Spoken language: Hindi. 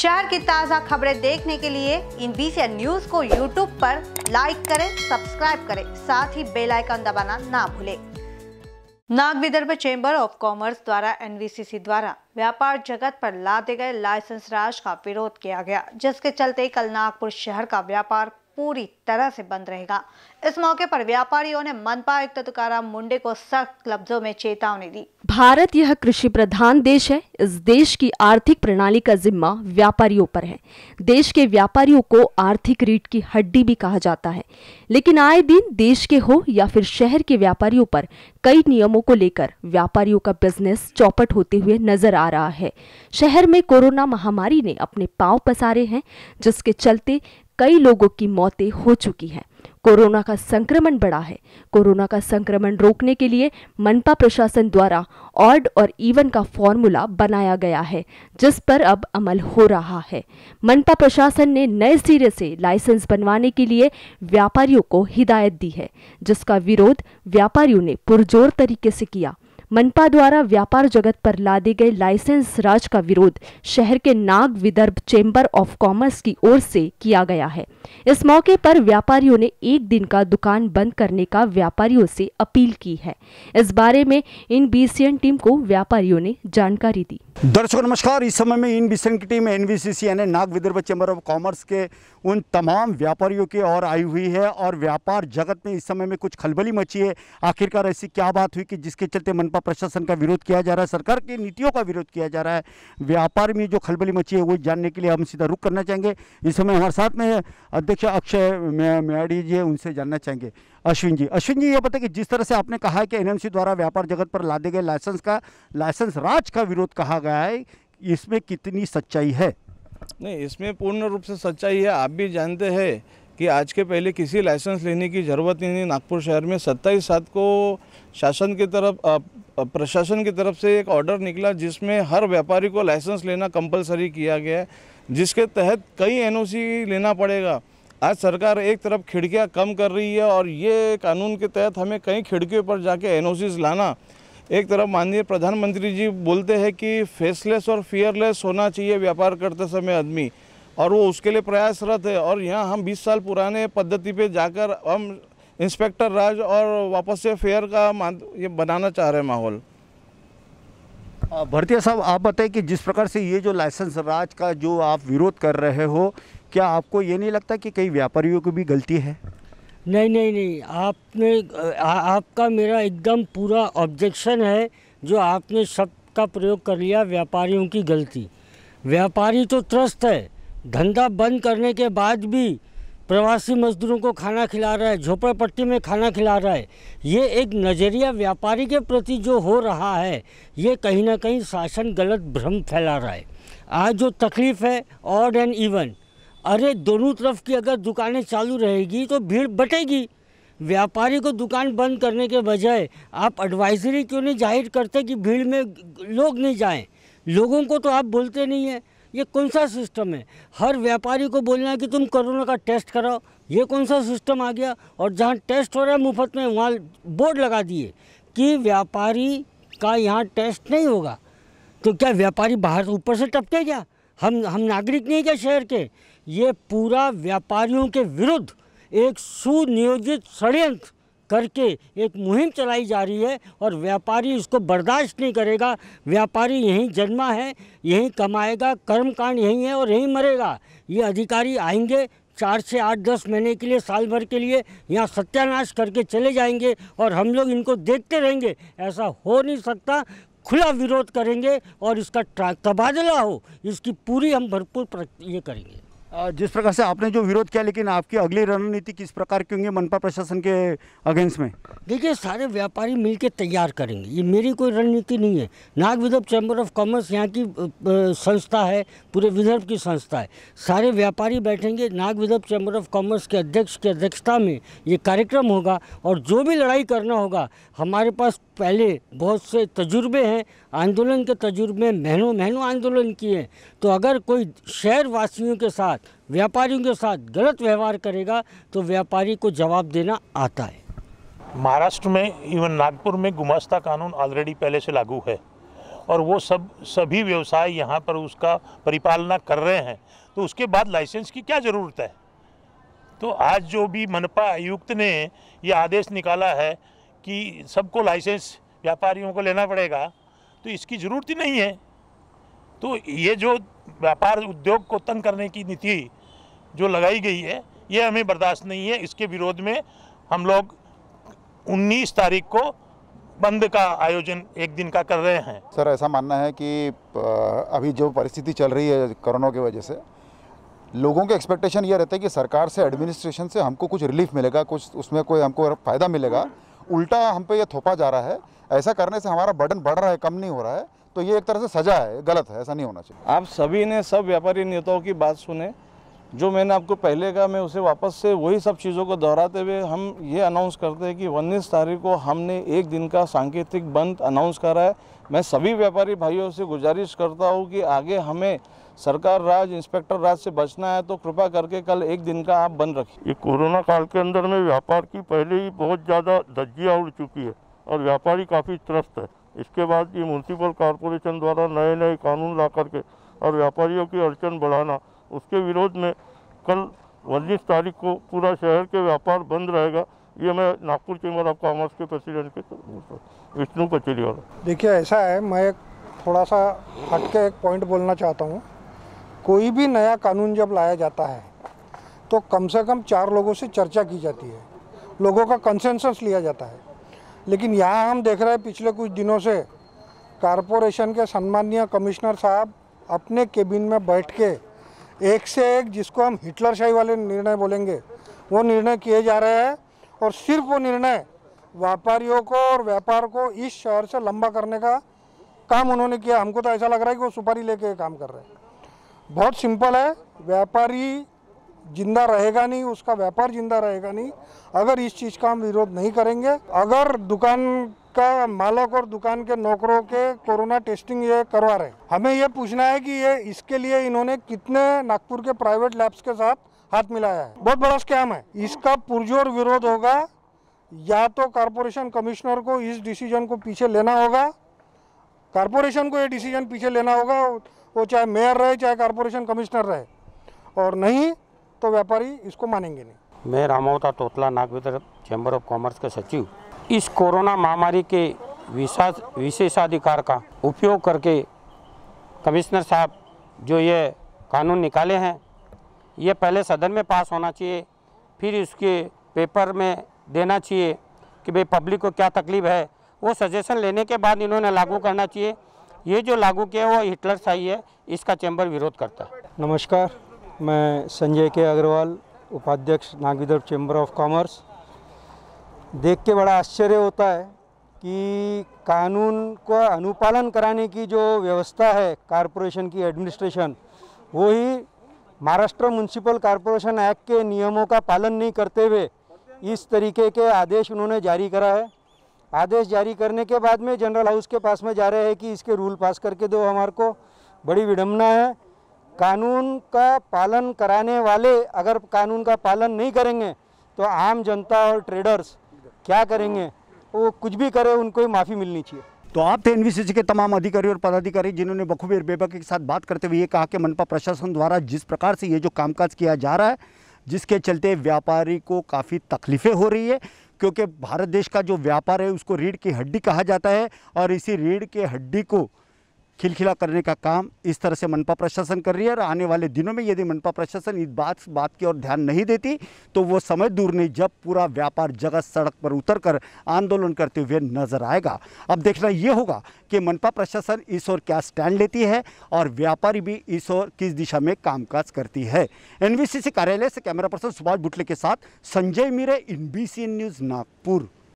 शहर की ताज़ा खबरें देखने के लिए इन बीसी न्यूज को यूट्यूब पर लाइक करें सब्सक्राइब करें साथ ही बेल आइकन दबाना ना भूलें Nag Vidarbha chamber of commerce द्वारा एनवीसीसी द्वारा व्यापार जगत पर लाते गए लाइसेंस राज का विरोध किया गया जिसके चलते कल नागपुर शहर का व्यापार पूरी तरह से बंद रहेगा इस मौके पर व्यापारियों ने मनपा आयुक्त तुकाराम मुंडे को सख्त लफ्जों में चेतावनी दी भारत यह कृषि प्रधान देश है इस देश की आर्थिक प्रणाली का जिम्मा व्यापारियों पर है देश के व्यापारियों को आर्थिक रीट की हड्डी भी कहा जाता है लेकिन आए दिन देश के हो या फिर शहर के व्यापारियों पर कई नियमों को लेकर व्यापारियों का बिजनेस चौपट होते हुए नजर आ रहा है शहर में कोरोना महामारी ने अपने पांव पसारे हैं जिसके चलते कई लोगों की मौतें हो चुकी हैं कोरोना का संक्रमण बढ़ा है कोरोना का संक्रमण रोकने के लिए मनपा प्रशासन द्वारा ऑड और इवन का फॉर्मूला बनाया गया है जिस पर अब अमल हो रहा है मनपा प्रशासन ने नए सिरे से लाइसेंस बनवाने के लिए व्यापारियों को हिदायत दी है जिसका विरोध व्यापारियों ने पुरजोर तरीके से किया मनपा द्वारा व्यापार जगत पर लादे गए लाइसेंस राज का विरोध शहर के Nag Vidarbha chamber of commerce की ओर से किया गया है इस मौके पर व्यापारियों ने एक दिन का दुकान बंद करने का व्यापारियों से अपील की है इस बारे में इन बी टीम को व्यापारियों ने जानकारी दी दर्शकों नमस्कार इस समय में इन बीसीएन की टीम एन यानी Nag Vidarbha chamber of commerce के उन तमाम व्यापारियों की और आई हुई है और व्यापार जगत में इस समय में कुछ खलबली मची है आखिरकार ऐसी क्या बात हुई कि जिसके चलते मनपा जिला प्रशासन का विरोध किया जा रहा है सरकार की नीतियों का विरोध किया जा रहा है व्यापार में जो खलबली मची है वो जानने के लिए हम सीधा रुख करना चाहेंगे इस समय हमारे साथ में अध्यक्ष अक्षय मेयाडी जी उनसे जानना चाहेंगे अश्विन जी अश्विन जी ये बताए कि जिस तरह से आपने कहा है कि एनएमसी द्वारा व्यापार जगत पर लादे गए लाइसेंस का लाइसेंस राज का विरोध कहा गया है इसमें कितनी सच्चाई है नहीं इसमें पूर्ण रूप से सच्चाई है आप भी जानते हैं कि आज के पहले किसी लाइसेंस लेने की ज़रूरत नहीं नागपुर शहर में सत्ताईस सात को शासन की तरफ प्रशासन की तरफ से एक ऑर्डर निकला जिसमें हर व्यापारी को लाइसेंस लेना कंपलसरी किया गया है जिसके तहत कई एनओसी लेना पड़ेगा आज सरकार एक तरफ खिड़कियां कम कर रही है और ये कानून के तहत हमें कई खिड़कियों पर जाके एन लाना एक तरफ माननीय प्रधानमंत्री जी बोलते हैं कि फेसलेस और फियरलेस होना चाहिए व्यापार करते समय आदमी और वो उसके लिए प्रयासरत है और यहाँ हम 20 साल पुराने पद्धति पे जाकर हम इंस्पेक्टर राज और वापस से फेयर का ये बनाना चाह रहे हैं माहौल भरतिया साहब आप बताएं कि जिस प्रकार से ये जो लाइसेंस राज का जो आप विरोध कर रहे हो क्या आपको ये नहीं लगता कि कई व्यापारियों की भी गलती है नहीं नहीं नहीं आपने आ, आपका मेरा एकदम पूरा ऑब्जेक्शन है जो आपने शब्द का प्रयोग कर लिया व्यापारियों की गलती व्यापारी तो त्रस्त है धंधा बंद करने के बाद भी प्रवासी मजदूरों को खाना खिला रहा है झोपड़पट्टी में खाना खिला रहा है ये एक नज़रिया व्यापारी के प्रति जो हो रहा है ये कहीं ना कहीं शासन गलत भ्रम फैला रहा है आज जो तकलीफ़ है ऑड एंड इवन अरे दोनों तरफ की अगर दुकानें चालू रहेगी तो भीड़ बटेगी व्यापारी को दुकान बंद करने के बजाय आप एडवाइजरी क्यों नहीं जाहिर करते कि भीड़ में लोग नहीं जाएँ लोगों को तो आप बोलते नहीं हैं ये कौन सा सिस्टम है हर व्यापारी को बोलना है कि तुम कोरोना का टेस्ट कराओ ये कौन सा सिस्टम आ गया और जहाँ टेस्ट हो रहा है मुफ्त में वहाँ बोर्ड लगा दिए कि व्यापारी का यहाँ टेस्ट नहीं होगा तो क्या व्यापारी बाहर ऊपर से टपके क्या हम हम नागरिक नहीं क्या शहर के ये पूरा व्यापारियों के विरुद्ध एक सुनियोजित षडयंत्र करके एक मुहिम चलाई जा रही है और व्यापारी इसको बर्दाश्त नहीं करेगा व्यापारी यहीं जन्मा है यहीं कमाएगा कर्मकांड यहीं है और यहीं मरेगा ये अधिकारी आएंगे चार से आठ दस महीने के लिए साल भर के लिए यहाँ सत्यानाश करके चले जाएंगे और हम लोग इनको देखते रहेंगे ऐसा हो नहीं सकता खुला विरोध करेंगे और इसका तबादला हो इसकी पूरी हम भरपूर ये करेंगे जिस प्रकार से आपने जो विरोध किया लेकिन आपकी अगली रणनीति किस प्रकार की होंगी मनपा प्रशासन के अगेंस्ट में देखिए सारे व्यापारी मिलकर तैयार करेंगे ये मेरी कोई रणनीति नहीं है Nag Vidarbha chamber of commerce यहाँ की संस्था है पूरे विदर्भ की संस्था है सारे व्यापारी बैठेंगे Nag Vidarbha chamber of commerce के अध्यक्ष की अध्यक्षता में ये कार्यक्रम होगा और जो भी लड़ाई करना होगा हमारे पास पहले बहुत से तजुर्बे हैं आंदोलन के तजुर्बे महीनों महीनों आंदोलन किए तो अगर कोई शहर वासियों के साथ व्यापारियों के साथ गलत व्यवहार करेगा तो व्यापारी को जवाब देना आता है महाराष्ट्र में इवन नागपुर में गुमास्ता कानून ऑलरेडी पहले से लागू है और वो सब सभी व्यवसाय यहाँ पर उसका परिपालना कर रहे हैं तो उसके बाद लाइसेंस की क्या ज़रूरत है तो आज जो भी मनपा आयुक्त ने ये आदेश निकाला है कि सबको लाइसेंस व्यापारियों को लेना पड़ेगा तो इसकी ज़रूरत ही नहीं है तो ये जो व्यापार उद्योग को तंग करने की नीति जो लगाई गई है ये हमें बर्दाश्त नहीं है इसके विरोध में हम लोग 19 तारीख को बंद का आयोजन एक दिन का कर रहे हैं सर ऐसा मानना है कि अभी जो परिस्थिति चल रही है कोरोना की वजह से लोगों के एक्सपेक्टेशन ये रहता है कि सरकार से एडमिनिस्ट्रेशन से हमको कुछ रिलीफ मिलेगा कुछ उसमें कोई हमको फ़ायदा मिलेगा उल्टा हम पे ये थोपा जा रहा है ऐसा करने से हमारा बर्डन बढ़ रहा है कम नहीं हो रहा है तो ये एक तरह से सजा है गलत है ऐसा नहीं होना चाहिए आप सभी ने सब व्यापारी नेताओं की बात सुने जो मैंने आपको पहले कहा मैं उसे वापस से वही सब चीज़ों को दोहराते हुए हम ये अनाउंस करते हैं कि उन्नीस तारीख को हमने एक दिन का सांकेतिक बंद अनाउंस करा है मैं सभी व्यापारी भाइयों से गुजारिश करता हूँ कि आगे हमें सरकार राज इंस्पेक्टर राज से बचना है तो कृपा करके कल एक दिन का आप बंद रखिए ये कोरोना काल के अंदर में व्यापार की पहले ही बहुत ज़्यादा धज्जियाँ उड़ चुकी है और व्यापारी काफ़ी त्रस्त है इसके बाद ये म्यूनसिपल कॉरपोरेशन द्वारा नए नए कानून ला करके और व्यापारियों की अड़चन बढ़ाना उसके विरोध में कल उन्नीस तारीख को पूरा शहर के व्यापार बंद रहेगा ये मैं नागपुर चेंबर ऑफ कॉमर्स के प्रेसिडेंट के विष्णु वाला देखिए ऐसा है मैं एक थोड़ा सा हट के एक पॉइंट बोलना चाहता हूँ कोई भी नया कानून जब लाया जाता है तो कम से कम चार लोगों से चर्चा की जाती है लोगों का कंसेंसस लिया जाता है लेकिन यहाँ हम देख रहे हैं पिछले कुछ दिनों से कारपोरेशन के सम्माननीय कमिश्नर साहब अपने केबिन में बैठ के एक से एक जिसको हम हिटलरशाही वाले निर्णय बोलेंगे वो निर्णय किए जा रहे हैं और सिर्फ वो निर्णय व्यापारियों को और व्यापार को इस शहर से लंबा करने का काम उन्होंने किया हमको तो ऐसा लग रहा है कि वो सुपारी लेके काम कर रहे हैं बहुत सिंपल है व्यापारी जिंदा रहेगा नहीं उसका व्यापार जिंदा रहेगा नहीं अगर इस चीज़ का हम विरोध नहीं करेंगे अगर दुकान का मालक और दुकान के नौकरों के कोरोना टेस्टिंग ये करवा रहे हमें ये पूछना है कि ये इसके लिए इन्होंने कितने नागपुर के प्राइवेट लैब्स के साथ हाथ मिलाया है बहुत बड़ा स्कैम है इसका पुरजोर विरोध होगा या तो कॉरपोरेशन कमिश्नर को इस डिसीजन को पीछे लेना होगा कॉरपोरेशन को ये डिसीजन पीछे लेना होगा वो चाहे मेयर रहे चाहे कॉरपोरेशन कमिश्नर रहे और नहीं तो व्यापारी इसको मानेंगे नहीं मैं Ramavata Totla Nagvidarbha chamber of commerce के सचिव इस कोरोना महामारी के विशेष विशेषाधिकार का उपयोग करके कमिश्नर साहब जो ये कानून निकाले हैं ये पहले सदन में पास होना चाहिए फिर इसके पेपर में देना चाहिए कि भाई पब्लिक को क्या तकलीफ है वो सजेशन लेने के बाद इन्होंने लागू करना चाहिए ये जो लागू किया वो हिटलर शाही है इसका चैम्बर विरोध करता है नमस्कार मैं संजय के अग्रवाल उपाध्यक्ष नागविदर्भ चैम्बर ऑफ कॉमर्स देख के बड़ा आश्चर्य होता है कि कानून का अनुपालन कराने की जो व्यवस्था है कॉरपोरेशन की एडमिनिस्ट्रेशन वो ही महाराष्ट्र म्यूनसिपल कॉरपोरेशन एक्ट के नियमों का पालन नहीं करते हुए इस तरीके के आदेश उन्होंने जारी करा है आदेश जारी करने के बाद में जनरल हाउस के पास में जा रहे हैं कि इसके रूल पास करके दो हमारे को बड़ी विडम्बना है कानून का पालन कराने वाले अगर कानून का पालन नहीं करेंगे तो आम जनता और ट्रेडर्स क्या करेंगे वो कुछ भी करे उनको ही माफ़ी मिलनी चाहिए तो आप थे एनवीसीसी के तमाम अधिकारी और पदाधिकारी जिन्होंने बखूबी और बेबक के साथ बात करते हुए ये कहा कि मनपा प्रशासन द्वारा जिस प्रकार से ये जो कामकाज किया जा रहा है जिसके चलते व्यापारी को काफ़ी तकलीफ़ें हो रही है क्योंकि भारत देश का जो व्यापार है उसको रीढ़ की हड्डी कहा जाता है और इसी रीढ़ के हड्डी को खिलखिला करने का काम इस तरह से मनपा प्रशासन कर रही है और आने वाले दिनों में यदि मनपा प्रशासन इस बात बात की ओर ध्यान नहीं देती तो वो समय दूर नहीं जब पूरा व्यापार जगत सड़क पर उतर कर आंदोलन करते हुए नजर आएगा अब देखना ये होगा कि मनपा प्रशासन इस ओर क्या स्टैंड लेती है और व्यापारी भी इस ओर किस दिशा में कामकाज करती है एनबीसीसी कार्यालय से कैमरा पर्सन सुभाष बुटले के साथ संजय मीरे इन न्यूज़ नागपुर